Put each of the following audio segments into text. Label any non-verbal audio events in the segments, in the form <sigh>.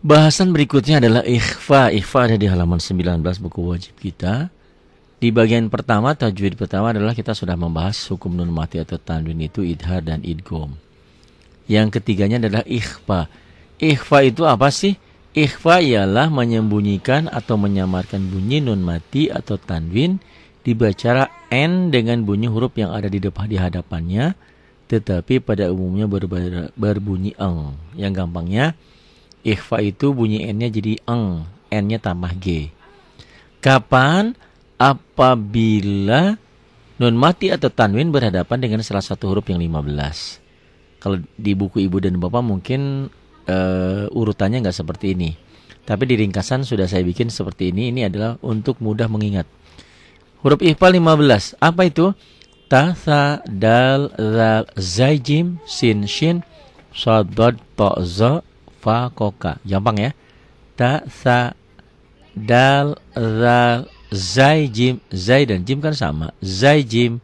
Bahasan berikutnya adalah ikhfa. Ikhfa ada di halaman 19 buku wajib kita. Di bagian pertama, tajwid pertama adalah kita sudah membahas hukum nun mati atau tanwin itu idhar dan idgom. Yang ketiganya adalah ikhfa. Ikhfa itu apa sih? Ikhfa ialah menyembunyikan atau menyamarkan bunyi nun mati atau tanwin dibaca n dengan bunyi huruf yang ada di depan di hadapannya tetapi pada umumnya berbunyi eng. Yang gampangnya, Ikhfa itu bunyi N-nya jadi eng, N-nya tambah G. Kapan? Apabila nun mati atau tanwin berhadapan dengan salah satu huruf yang 15. Kalau di buku ibu dan bapak mungkin uh, urutannya nggak seperti ini. Tapi di ringkasan sudah saya bikin seperti ini. Ini adalah untuk mudah mengingat. Huruf ikhfa 15. Apa itu? Ta, tha, dal, dal, zai, jim, sin, shin, sad, pa, to, fakoka. Gampang ya. Ta sa dal zal zai jim zai dan jim kan sama. Zai jim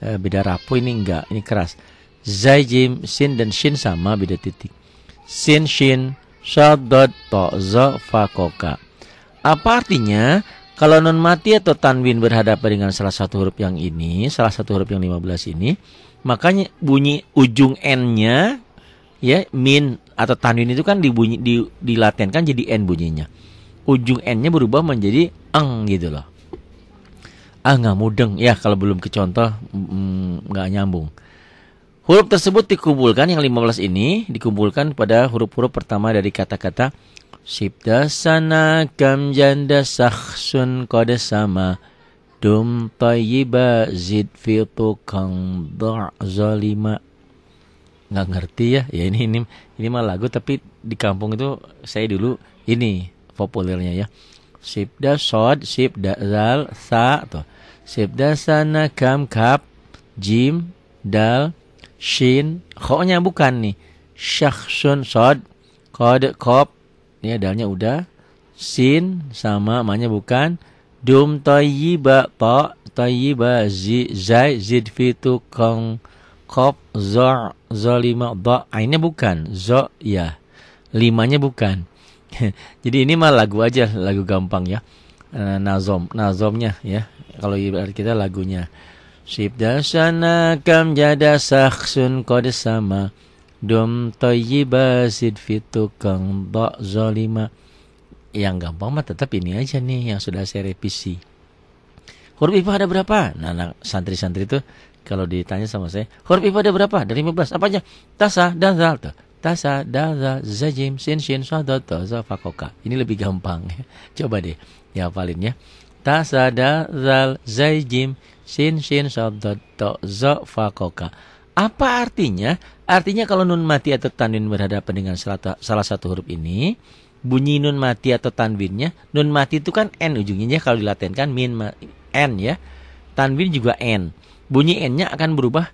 e, beda rapu ini enggak, ini keras. Zai jim sin dan shin sama beda titik. Sin shin shad dot to za fakoka. Apa artinya? Kalau non mati atau tanwin berhadapan dengan salah satu huruf yang ini, salah satu huruf yang 15 ini, makanya bunyi ujung n-nya ya min atau tanwin itu kan dibunyi di, dilatenkan jadi n bunyinya. Ujung n-nya berubah menjadi eng gitu loh. Ah nggak mudeng ya kalau belum ke contoh mm, nggak mm, nyambung. Huruf tersebut dikumpulkan yang 15 ini dikumpulkan pada huruf-huruf pertama dari kata-kata Sibdasana kam janda sahsun kode sama Dum tayiba zid fitukang dar zalima nggak ngerti ya ya ini ini ini mah lagu tapi di kampung itu saya dulu ini populernya ya sipda sod sipda zal sa tuh sipda sana kam kap jim dal shin koknya bukan nih syakhsun sod kod kop ya dalnya udah sin sama maknya bukan dum toyiba po toyiba zi zai zid fitu kong Kop zor zolima ba Ainnya ah, bukan, zol ya. Limanya bukan. <laughs> Jadi ini mah lagu aja, lagu gampang ya. Eh, nazom, nazomnya ya. Kalau ibarat kita lagunya. sip sana kam jada saksun kode sama dom toyiba sid kang do zolima Yang gampang mah tetap ini aja nih yang sudah saya revisi Huruf ifa ada berapa? Nah, nah santri-santri itu kalau ditanya sama saya, huruf ibadah berapa? Dari 15. Apa aja? Tasa, dazal tuh. Tasa, dazal, zajim, sin, shin, swadot, toza, fakoka. Ini lebih gampang. <laughs> Coba deh ya paling ya. Tasa, dazal, zajim, sin, shin, swadot, toza, fakoka. Apa artinya? Artinya kalau nun mati atau tanwin berhadapan dengan salah satu huruf ini, bunyi nun mati atau tanwinnya, nun mati itu kan n ujungnya ya. kalau dilatenkan min n ya. Tanwin juga n bunyi n-nya akan berubah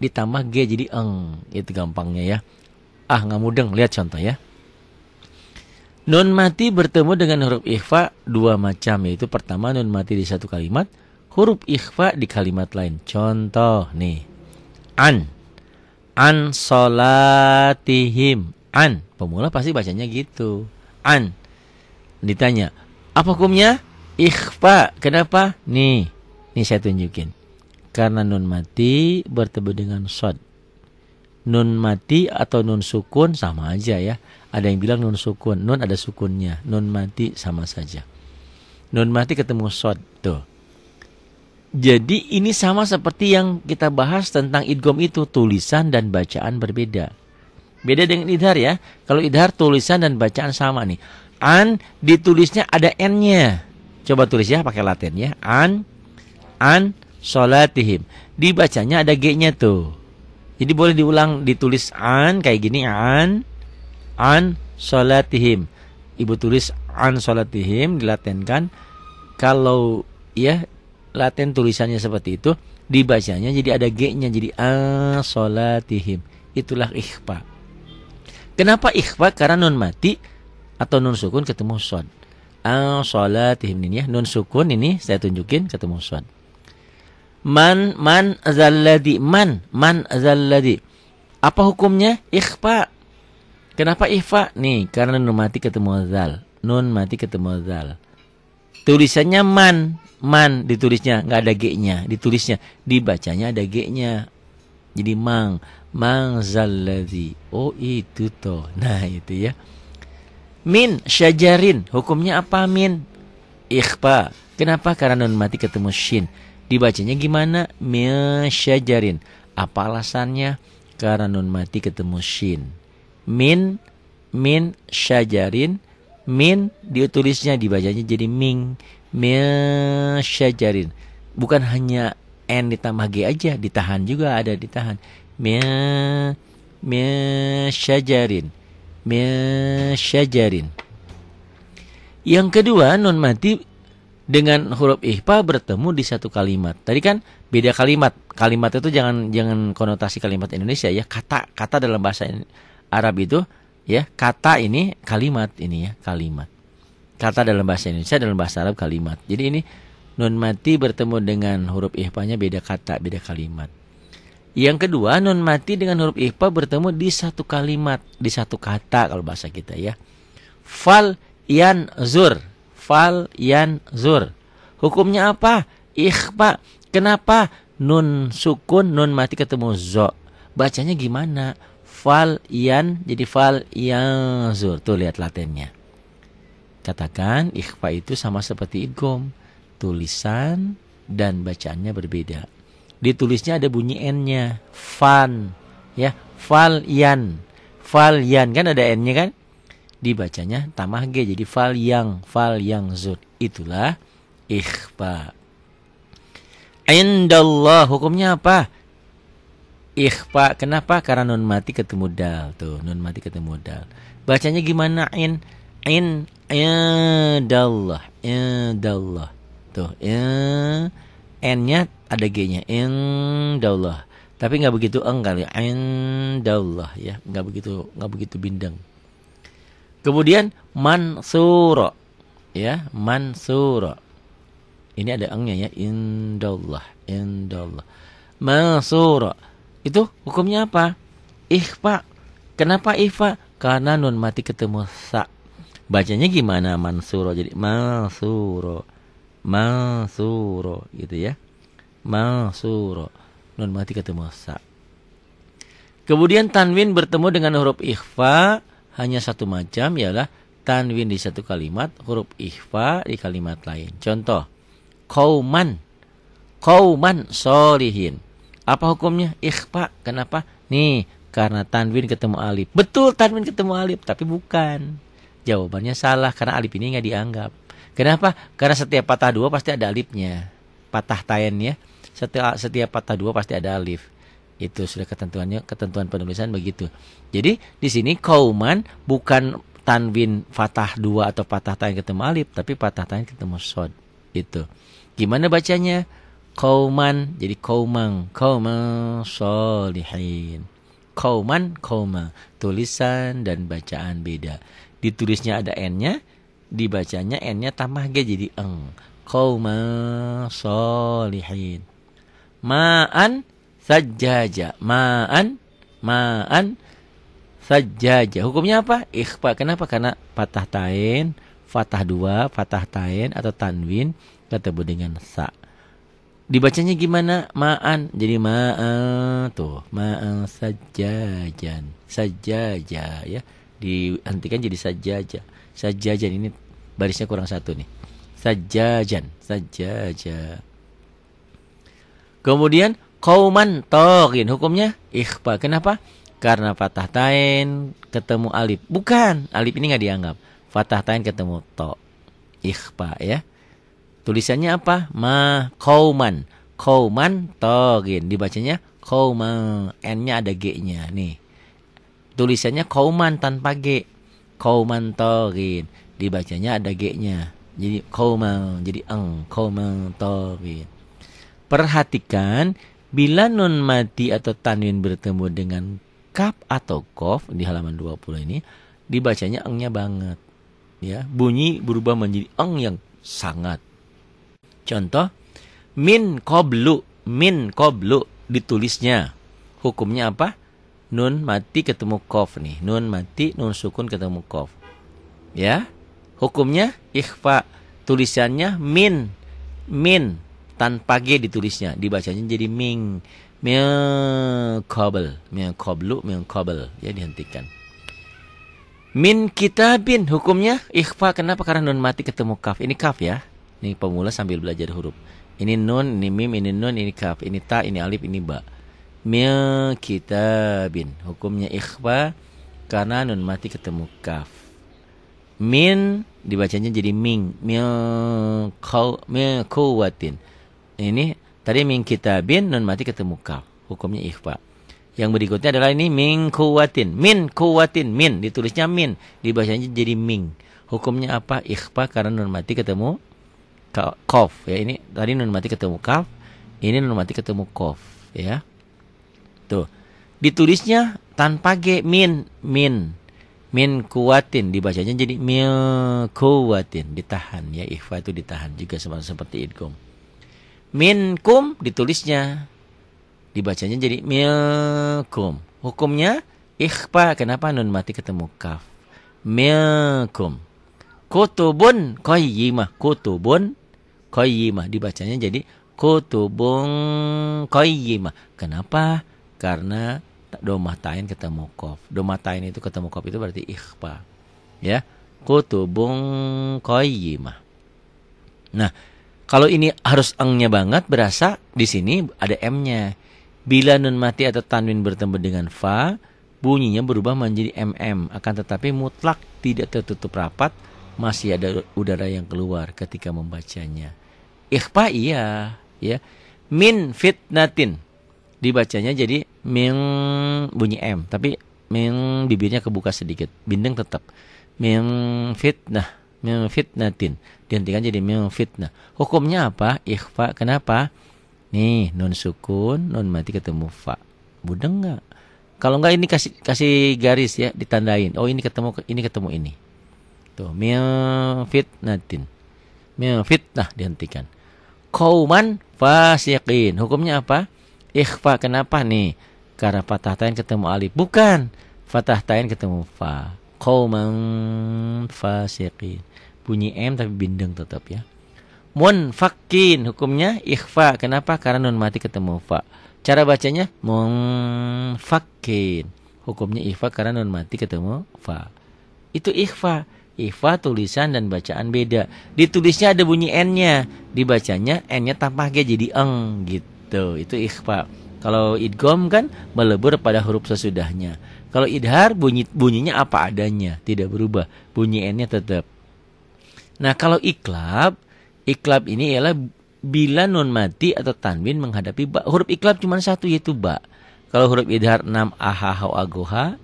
ditambah g jadi eng. Itu gampangnya ya. Ah, nggak mudeng. Lihat contoh ya. Nun mati bertemu dengan huruf ikhfa dua macam yaitu pertama nun mati di satu kalimat, huruf ikhfa di kalimat lain. Contoh nih. An. An solatihim. An. Pemula pasti bacanya gitu. An. Ditanya, apa hukumnya? Ikhfa. Kenapa? Nih. Nih saya tunjukin. Karena nun mati bertemu dengan sod. Nun mati atau nun sukun sama aja ya. Ada yang bilang nun sukun, nun ada sukunnya, nun mati sama saja. Nun mati ketemu sod tuh. Jadi ini sama seperti yang kita bahas tentang idgom itu tulisan dan bacaan berbeda. Beda dengan idhar ya. Kalau idhar tulisan dan bacaan sama nih. An ditulisnya ada n-nya. Coba tulis ya pakai Latin ya. An an sholatihim. Dibacanya ada G-nya tuh. Jadi boleh diulang ditulis an kayak gini an an sholatihim. Ibu tulis an sholatihim dilatenkan. Kalau ya laten tulisannya seperti itu dibacanya jadi ada G-nya jadi an sholatihim. Itulah ikhfa. Kenapa ikhfa? Karena nun mati atau nun sukun ketemu son. An sholatihim ini ya nun sukun ini saya tunjukin ketemu son. Man man zalladi man man zalladi. Apa hukumnya? Ikhfa. Kenapa ikhfa? Nih, karena nun mati ketemu zal. Nun mati ketemu zal. Tulisannya man, man ditulisnya nggak ada g-nya, ditulisnya dibacanya ada g-nya. Jadi mang, mang zalladi Oh itu toh. Nah, itu ya. Min syajarin, hukumnya apa min? Ikhfa. Kenapa? Karena nun mati ketemu shin. Dibacanya gimana? Mesyajarin. Apa alasannya? Karena nun mati ketemu shin. Min, min, syajarin. Min ditulisnya dibacanya jadi ming. Mesyajarin. Bukan hanya n ditambah g aja, ditahan juga ada ditahan. Mesyajarin. Mesyajarin. Yang kedua, nun mati dengan huruf ihfa bertemu di satu kalimat. Tadi kan beda kalimat. Kalimat itu jangan jangan konotasi kalimat Indonesia ya. Kata kata dalam bahasa Arab itu ya, kata ini kalimat ini ya, kalimat. Kata dalam bahasa Indonesia dalam bahasa Arab kalimat. Jadi ini nun mati bertemu dengan huruf ihfanya beda kata, beda kalimat. Yang kedua, nun mati dengan huruf ihfa bertemu di satu kalimat, di satu kata kalau bahasa kita ya. Fal yan zur fal yan zur Hukumnya apa? Ikhfa. Kenapa? Nun sukun, nun mati ketemu zo. Bacanya gimana? Fal yan jadi fal yan zur Tuh lihat latennya. Katakan ikhfa itu sama seperti idgom. Tulisan dan bacanya berbeda. Ditulisnya ada bunyi n-nya. Fan. Ya, fal yan. Fal yan kan ada n-nya kan? dibacanya tamah G jadi fal yang fal yang zud itulah ikhfa indallah hukumnya apa ikhfa kenapa karena nun mati ketemu dal tuh nun mati ketemu dal bacanya gimana in in indallah indallah tuh in ya. n-nya ada g-nya indallah tapi nggak begitu enggak ya indallah ya nggak begitu nggak begitu bindeng Kemudian mansuro. Ya, mansuro. Ini ada engnya ya, indallah, indallah. Mansuro. Itu hukumnya apa? Ikhfa. Kenapa ikhfa? Karena nun mati ketemu sa. Bacanya gimana mansuro? Jadi mansuro. Mansuro gitu ya. Mansuro. Nun mati ketemu sa. Kemudian tanwin bertemu dengan huruf ikhfa hanya satu macam ialah tanwin di satu kalimat, huruf ihfa di kalimat lain. Contoh, kauman, kauman solihin. Apa hukumnya? Ikhfa. Kenapa? Nih, karena tanwin ketemu alif. Betul tanwin ketemu alif, tapi bukan. Jawabannya salah karena alif ini nggak dianggap. Kenapa? Karena setiap patah dua pasti ada alifnya. Patah ya Setiap, setiap patah dua pasti ada alif. Itu sudah ketentuannya, ketentuan penulisan begitu. Jadi di sini kauman bukan tanwin fatah dua atau fatah tanya ketemu alif, tapi fatah tanya ketemu sod. Itu. Gimana bacanya? Kauman jadi kaumang, kaumang solihin. Kauman, kauma. Tulisan dan bacaan beda. Ditulisnya ada n-nya, dibacanya n-nya tambah g jadi eng. Kauma solihin. Ma'an Sajaja. Ma'an. Ma'an. Sajaja. Hukumnya apa? Ikhfa. Kenapa? Karena patah tain, fatah dua, fatah tain atau tanwin ketemu dengan sa. Dibacanya gimana? Ma'an. Jadi ma'an tuh. Ma'an sajajan. Sajaja ya. Dihentikan jadi sajaja. Sajajan ini barisnya kurang satu nih. Sajajan. Sajaja. Kemudian Kauman togin hukumnya ikhfa. Kenapa? Karena fatah tain ketemu alif. Bukan, alif ini nggak dianggap. Fatah tain ketemu to. Ikhfa ya. Tulisannya apa? Ma kauman. Kauman togin. Dibacanya kauman. N-nya ada G-nya nih. Tulisannya kauman tanpa G. Kauman togin. Dibacanya ada G-nya. Jadi kauman. Jadi eng. Kauman togin. Perhatikan Bila nun mati atau tanwin bertemu dengan kap atau kof di halaman 20 ini dibacanya engnya banget. Ya, bunyi berubah menjadi eng yang sangat. Contoh min koblu, min koblu ditulisnya. Hukumnya apa? Nun mati ketemu kof nih. Nun mati, nun sukun ketemu kof. Ya. Hukumnya ikhfa. Tulisannya min. Min tanpa G ditulisnya dibacanya jadi ming miqabal miqablu miqabal ya dihentikan min kitabin hukumnya ikhfa kenapa karena nun mati ketemu kaf ini kaf ya ini pemula sambil belajar huruf ini nun ini mim ini nun ini kaf ini ta ini alif ini ba min bin hukumnya ikhfa karena nun mati ketemu kaf min dibacanya jadi ming miqaw miqawatin ini tadi ming kitabin nun mati ketemu kaf. Hukumnya ikhfa. Yang berikutnya adalah ini ming kuwatin. Min kuwatin. Min. Ditulisnya min. Dibacanya jadi ming. Hukumnya apa? Ikhfa karena nun mati ketemu kaf, Ya, ini tadi nun mati ketemu kaf. Ini nun mati ketemu kaf, Ya. Tuh. Ditulisnya tanpa g. Min. Min. Min kuwatin. Dibacanya jadi mil kuwatin. Ditahan. Ya. Ikhfa itu ditahan juga sama seperti idgum minkum ditulisnya dibacanya jadi milkum hukumnya ikhfa kenapa nun mati ketemu kaf milkum kutubun qayyimah kutubun qayyimah dibacanya jadi kutubun qayyimah kenapa karena domah tain ketemu kaf domah tain itu ketemu kaf itu berarti ikhfa ya kutubun qayyimah nah kalau ini harus engnya banget berasa di sini ada m-nya. Bila nun mati atau tanwin bertemu dengan fa, bunyinya berubah menjadi mm. Akan tetapi mutlak tidak tertutup rapat, masih ada udara yang keluar ketika membacanya. Ikhfa iya, ya. Min fitnatin dibacanya jadi min bunyi m, tapi min bibirnya kebuka sedikit, bindeng tetap. Ming fitnah min fitnatin dihentikan jadi min fitnah hukumnya apa ikhfa kenapa nih nun sukun nun mati ketemu fa budeng nggak kalau nggak ini kasih kasih garis ya ditandain oh ini ketemu ini ketemu ini tuh min fitnatin min fitnah dihentikan kauman fasiqin hukumnya apa ikhfa kenapa nih karena patah ketemu alif bukan fathatain ketemu fa qauman fasiqin. Bunyi M tapi bindeng tetap ya. Munfakin hukumnya ikhfa. Kenapa? Karena nun mati ketemu fa. Cara bacanya munfakin. Hukumnya ikhfa karena nun mati ketemu fa. Itu ikhfa. Ikhfa tulisan dan bacaan beda. Ditulisnya ada bunyi n-nya, dibacanya n-nya tanpa jadi eng gitu. Itu ikhfa. Kalau idgom kan melebur pada huruf sesudahnya. Kalau idhar bunyi bunyinya apa adanya, tidak berubah. Bunyi n-nya tetap. Nah, kalau iklab, iklab ini ialah bila nun mati atau tanwin menghadapi ba. Huruf iklab cuma satu yaitu ba. Kalau huruf idhar 6 aha hau agoha,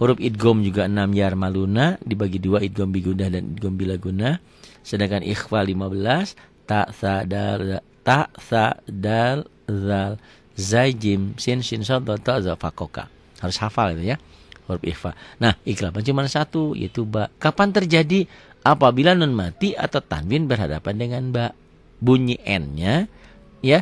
huruf idgom juga 6 yar maluna dibagi dua idgom biguna dan idgom bilaguna. Sedangkan ikhfa 15 tak sadal dal tak dal zal zai jim sin shin sod ta za fakoka. Harus hafal itu ya huruf ifa Nah, iklapan cuma satu yaitu ba. Kapan terjadi? Apabila nun mati atau tanwin berhadapan dengan ba. Bunyi n-nya ya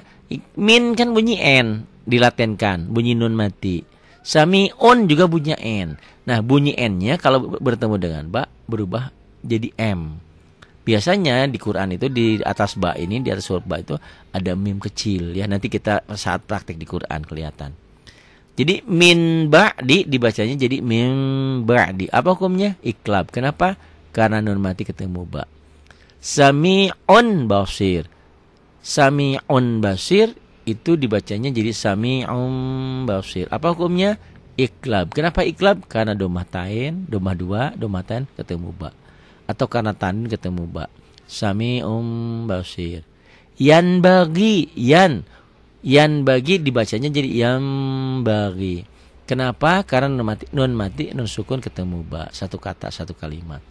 min kan bunyi n dilatenkan, bunyi nun mati. Sami on juga bunyi n. Nah, bunyi n-nya kalau bertemu dengan ba berubah jadi m biasanya di Quran itu di atas ba ini di atas huruf ba itu ada mim kecil ya nanti kita saat praktik di Quran kelihatan jadi min di dibacanya jadi mim min di apa hukumnya iklab kenapa karena nun mati ketemu ba sami'un basir sami'un basir itu dibacanya jadi sami'un basir apa hukumnya iklab kenapa iklab karena domah tain domah dua domah tain ketemu ba atau karena tanin ketemu ba. Sami um basir. Yan bagi yan yan bagi dibacanya jadi yang bagi. Kenapa? Karena non mati, non mati, non sukun ketemu ba satu kata satu kalimat.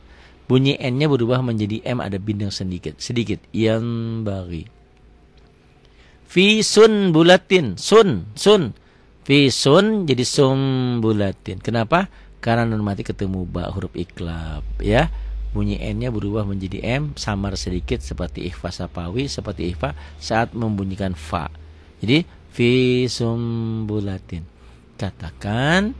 Bunyi n-nya berubah menjadi m ada bintang sedikit sedikit yan bagi. Fi sun bulatin sun sun fi sun jadi sum bulatin. Kenapa? Karena non mati ketemu ba huruf iklab ya bunyi N-nya berubah menjadi M samar sedikit seperti ikhfa sapawi seperti ikhfa saat membunyikan fa. Jadi fi sumbulatin. Katakan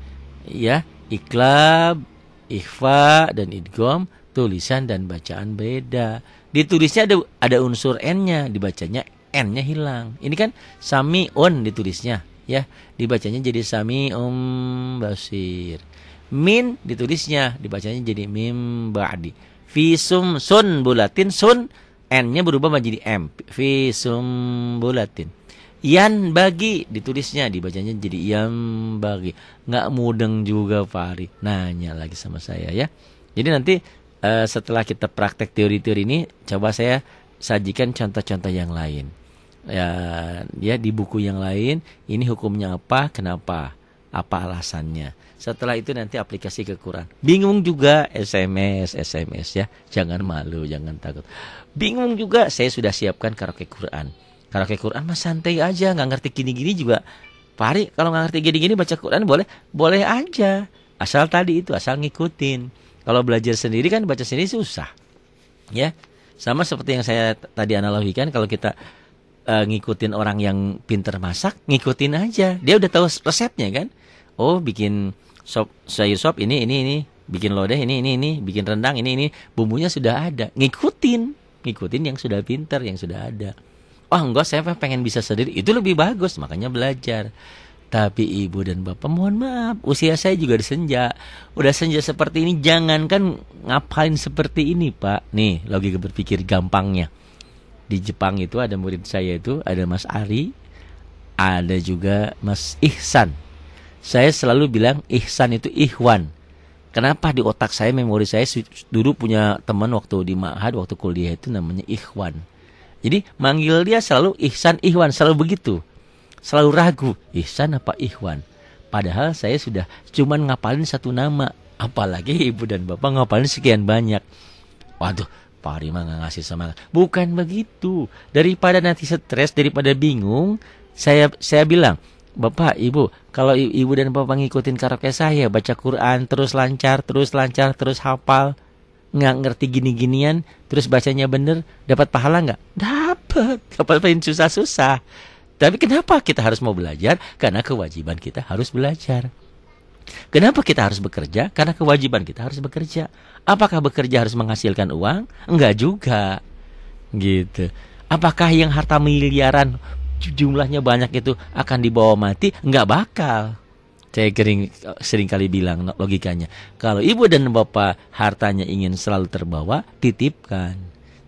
ya iklab, ikhfa dan idgom tulisan dan bacaan beda. Ditulisnya ada ada unsur N-nya, dibacanya N-nya hilang. Ini kan sami on ditulisnya ya, dibacanya jadi sami um basir min ditulisnya dibacanya jadi mim ba'di Visum sun bulatin sun n-nya berubah menjadi m Visum bulatin yan bagi ditulisnya dibacanya jadi yan bagi nggak mudeng juga Fahri nanya lagi sama saya ya jadi nanti uh, setelah kita praktek teori-teori ini coba saya sajikan contoh-contoh yang lain ya ya di buku yang lain ini hukumnya apa kenapa apa alasannya. Setelah itu nanti aplikasi kekurangan. Bingung juga SMS, SMS ya. Jangan malu, jangan takut. Bingung juga saya sudah siapkan karaoke Quran. Karaoke Quran mah santai aja, nggak ngerti gini-gini juga. Pari kalau nggak ngerti gini-gini baca Quran boleh, boleh aja. Asal tadi itu asal ngikutin. Kalau belajar sendiri kan baca sendiri susah. Ya. Sama seperti yang saya tadi analogikan kalau kita uh, ngikutin orang yang pinter masak, ngikutin aja. Dia udah tahu resepnya kan oh bikin sop sayur sop ini ini ini bikin lodeh ini ini ini bikin rendang ini ini bumbunya sudah ada ngikutin ngikutin yang sudah pinter yang sudah ada wah oh, enggak saya pengen bisa sendiri itu lebih bagus makanya belajar tapi ibu dan bapak mohon maaf usia saya juga udah senja udah senja seperti ini jangan kan ngapain seperti ini pak nih logika berpikir gampangnya di Jepang itu ada murid saya itu ada Mas Ari ada juga Mas Ihsan saya selalu bilang ihsan itu ikhwan. Kenapa di otak saya memori saya dulu punya teman waktu di Ma'had waktu kuliah itu namanya Ikhwan. Jadi manggil dia selalu Ihsan Ikhwan selalu begitu. Selalu ragu, Ihsan apa Ikhwan? Padahal saya sudah cuman ngapalin satu nama, apalagi ibu dan bapak ngapalin sekian banyak. Waduh, Pak Rima nggak ngasih semangat. Bukan begitu. Daripada nanti stres, daripada bingung, saya saya bilang Bapak, Ibu, kalau Ibu dan Bapak ngikutin karaoke saya, baca Quran terus lancar, terus lancar, terus hafal, nggak ngerti gini-ginian, terus bacanya bener, dapat pahala nggak? Dapat, <laughs> dapat paling susah-susah. Tapi kenapa kita harus mau belajar? Karena kewajiban kita harus belajar. Kenapa kita harus bekerja? Karena kewajiban kita harus bekerja. Apakah bekerja harus menghasilkan uang? Enggak juga. Gitu. Apakah yang harta miliaran jumlahnya banyak itu akan dibawa mati nggak bakal saya sering sering kali bilang logikanya kalau ibu dan bapak hartanya ingin selalu terbawa titipkan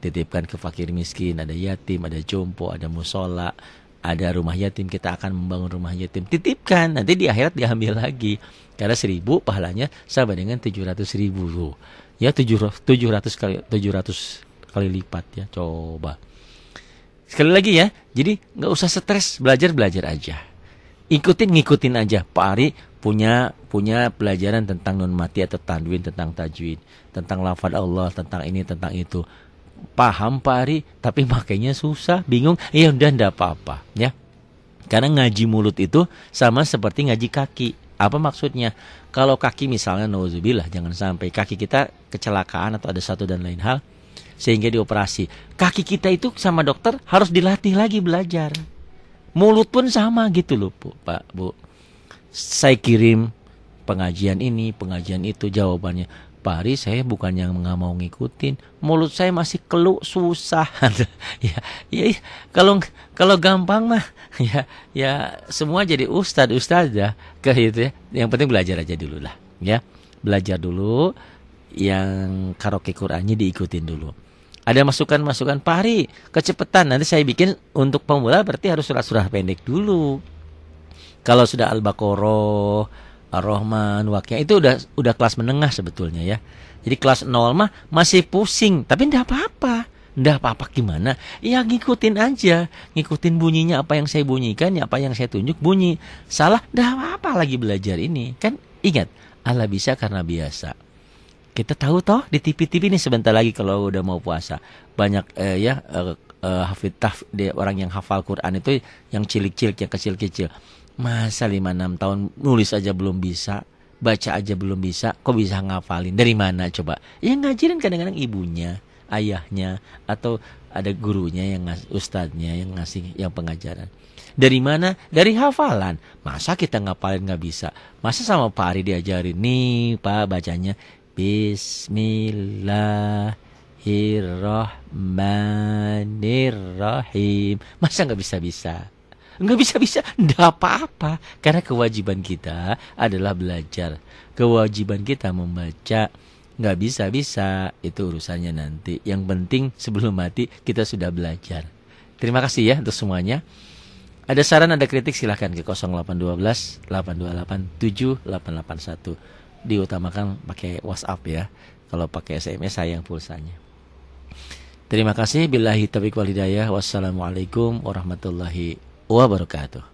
titipkan ke fakir miskin ada yatim ada jompo ada musola ada rumah yatim kita akan membangun rumah yatim titipkan nanti di akhirat diambil lagi karena seribu pahalanya sama dengan tujuh ratus ribu ya tujuh ratus kali tujuh ratus kali lipat ya coba Sekali lagi ya, jadi nggak usah stres, belajar-belajar aja. Ikutin-ngikutin aja. Pak Ari punya punya pelajaran tentang non mati atau tanwin, tentang tajwid, tentang lafadz Allah, tentang ini, tentang itu. Paham Pak Ari, tapi makainya susah, bingung. Ya udah ndak apa-apa, ya. Karena ngaji mulut itu sama seperti ngaji kaki. Apa maksudnya? Kalau kaki misalnya nauzubillah jangan sampai kaki kita kecelakaan atau ada satu dan lain hal, sehingga dioperasi. Kaki kita itu sama dokter harus dilatih lagi belajar. Mulut pun sama gitu loh, Bu, Pak, Bu. Saya kirim pengajian ini, pengajian itu jawabannya. Pak Ari saya bukan yang nggak mau ngikutin mulut saya masih keluk susah <laughs> ya, ya ya kalau kalau gampang mah <laughs> ya ya semua jadi ustad ustad ya ke itu ya yang penting belajar aja dulu lah ya belajar dulu yang karaoke Qurannya diikutin dulu ada masukan-masukan Pak kecepatan nanti saya bikin untuk pemula berarti harus surah-surah pendek dulu kalau sudah Al-Baqarah Ar-Rahman Wakia itu udah udah kelas menengah sebetulnya ya jadi kelas 0 mah masih pusing tapi tidak apa-apa tidak apa-apa gimana ya ngikutin aja ngikutin bunyinya apa yang saya bunyikan apa yang saya tunjuk bunyi salah tidak apa-apa lagi belajar ini kan ingat Allah bisa karena biasa kita tahu toh di TV-TV ini sebentar lagi kalau udah mau puasa banyak eh, ya eh, eh hafidh orang yang hafal Quran itu yang cilik-cilik yang kecil-kecil masa lima enam tahun nulis aja belum bisa baca aja belum bisa kok bisa ngafalin dari mana coba yang ngajarin kadang-kadang ibunya ayahnya atau ada gurunya yang ngas ustadznya yang ngasih yang pengajaran dari mana? Dari hafalan. Masa kita ngapalin nggak bisa? Masa sama Pak Ari diajarin nih Pak bacanya Bismillahirrahmanirrahim. Masa nggak bisa-bisa? Nggak bisa-bisa, nggak apa-apa. Karena kewajiban kita adalah belajar. Kewajiban kita membaca nggak bisa-bisa itu urusannya nanti. Yang penting sebelum mati kita sudah belajar. Terima kasih ya untuk semuanya. Ada saran, ada kritik silahkan ke 0812 828 7881 diutamakan pakai WhatsApp ya. Kalau pakai SMS sayang pulsanya. Terima kasih. Billahi taufiq walhidayah. Wassalamualaikum warahmatullahi wabarakatuh.